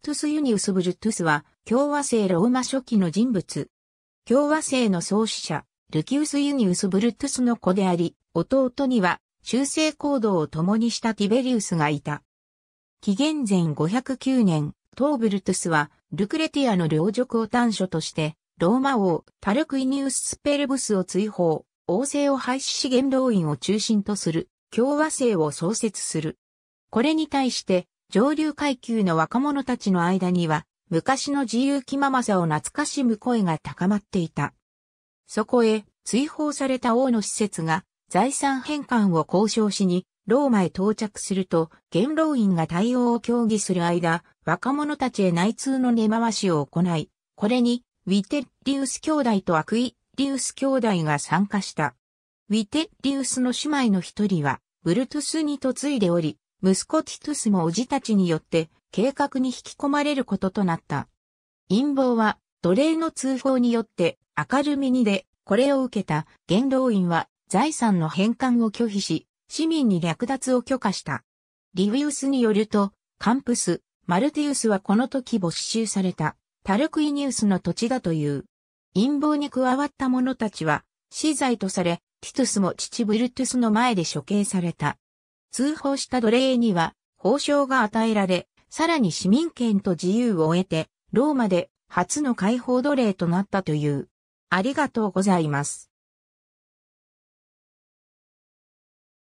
ティトゥス・ユニウス・ブルトゥスは、共和制ローマ初期の人物。共和制の創始者、ルキウス・ユニウス・ブルトゥスの子であり、弟には、修正行動を共にしたティベリウスがいた。紀元前509年、トーブルトゥスは、ルクレティアの領辱を端緒として、ローマ王、タルクイニウス・スペルブスを追放、王政を廃止し元老院を中心とする、共和制を創設する。これに対して、上流階級の若者たちの間には、昔の自由気ままさを懐かしむ声が高まっていた。そこへ、追放された王の施設が、財産返還を交渉しに、ローマへ到着すると、元老院が対応を協議する間、若者たちへ内通の根回しを行い、これに、ウィテリウス兄弟とアクイリウス兄弟が参加した。ウィテリウスの姉妹の一人は、ブルトゥスに嫁いでおり、息子ティトゥスも叔父たちによって計画に引き込まれることとなった。陰謀は奴隷の通報によって明るみにで、これを受けた元老院は財産の返還を拒否し、市民に略奪を許可した。リウィウスによると、カンプス、マルティウスはこの時没収されたタルクイニウスの土地だという。陰謀に加わった者たちは、死罪とされ、ティトゥスも父ブルトゥスの前で処刑された。通報した奴隷には、報奨が与えられ、さらに市民権と自由を得て、ローマで初の解放奴隷となったという。ありがとうございます。